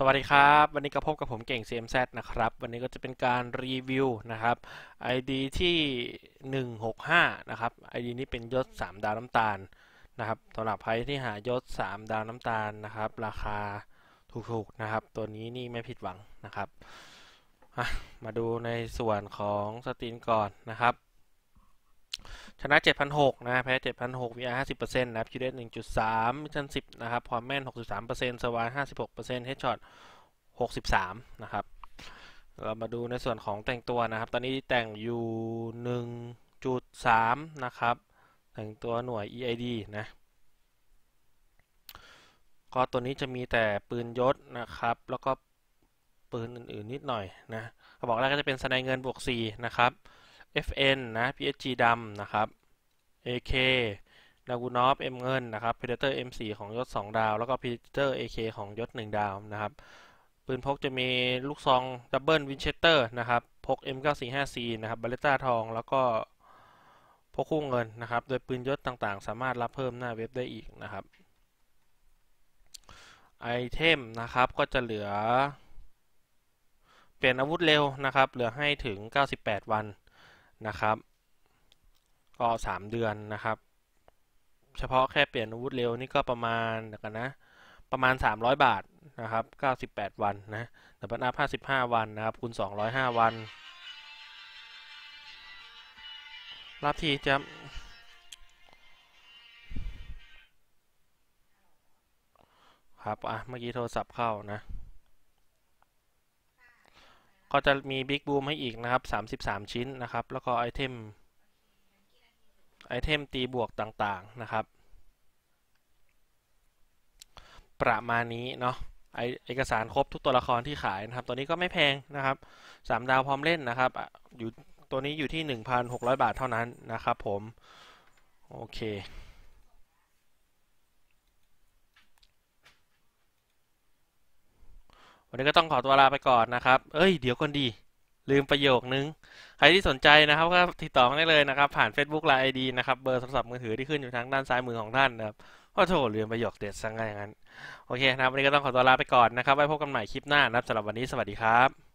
สวัสดีครับ วันนี้ก็พบกับผมเก่ง CMZ นะครับ วันนี้ก็จะเป็นการรีวิวนะครับ ID ที่ 165 นะครับ ID นี้เป็นยศ3ดาวน้ำตาลนะครับสำหรับใครที่หายศ 3 ดาวน้ำตาลนะครับ ราคาถูกๆนะครับ ตัวนี้นี่ไม่ผิดหวังนะครับมาดูในส่วนของสตรีนก่อนนะครับชนะ7 0 0นะแพ้7,006 VR 50%นะครับ QDS 1.3มิชชั่น10 นะครับความแม่น63%สวาย56%เฮดช็อต63 นะครับ เรามาดูในส่วนของแต่งตัวนะครับ ตอนนี้แต่งอยู่ 1.3 นะครับแต่งตัวหน่วย EID นะ ก็ตัวนี้จะมีแต่ปืนยศนะครับ แล้วก็ปืนอื่นๆนิดหน่อยนะเขาบอกแรกก็จะเป็นสไนเงินบวก 4 นะครับ FN นะ PSG ดำนะครับ AK นากูนอฟ M เงินนะครับ Predator M4 ของยศ2ดาว แล้วก็ Predator AK ของยศ 1 ดาวนะครับ ปืนพกจะมีลูกซองดับเบิลวินเชสเตอร์นะครับพก M945C นะครับบาเลต้าทอง แล้วก็พกคู่เงินนะครับ โดยปืนยศต่างๆ สามารถรับเพิ่มหน้าเว็บได้อีกนะครับ ไอเทมนะครับ ก็จะเหลือ เปลี่ยนอาวุธเร็วนะครับเหลือให้ถึง 98 วันนะครับ ก็ 3 เดือนนะครับ เฉพาะแค่เปลี่ยนอาวุธเร็วนี่ ก็ ประมาณกัน นะ ประมาณ 300 บาท นะครับ 98 วัน นะแต่พัตรอาพ้5วันนะครับคูณ 205 วัน รับทีจะครับ อ่ะ เมื่อกี้ โทรศัพท์เข้า นะก็จะมีบิ๊กบูมให้อีกนะครับ 33 ชิ้นนะครับ แล้วก็ไอเทมไอเทมตีบวกต่างๆนะครับ ประมาณนี้เนาะไอเอกสารครบทุกตัวละครที่ขายนะครับ ตัวนี้ก็ไม่แพงนะครับ 3 ดาวพร้อมเล่นนะครับอยู่ตัวนี้อยู่ที่ 1,600 บาทเท่านั้นนะครับผมโอเควันนี้ก็ต้องขอตัวลาไปก่อนนะครับ เอ้ย เดี๋ยวกนดี ลืมประโยคนึง ใครที่สนใจนะครับก็ติดต่อมาได้เลยนะครับ ผ่าน Facebook ไลน์ไอดีนะครับเบอร์โทรศัพท์มือถือที่ขึ้นอยู่ทางด้านซ้ายมือของท่านนะครับก็โทรลืมประโยคเด็ดซะงั้น โอเคนะวันนี้ก็ต้องขอตัวลาไปก่อนนะครับไว้พบกันใหม่คลิปหน้านะครับสำหรับวันนี้สวัสดีครับ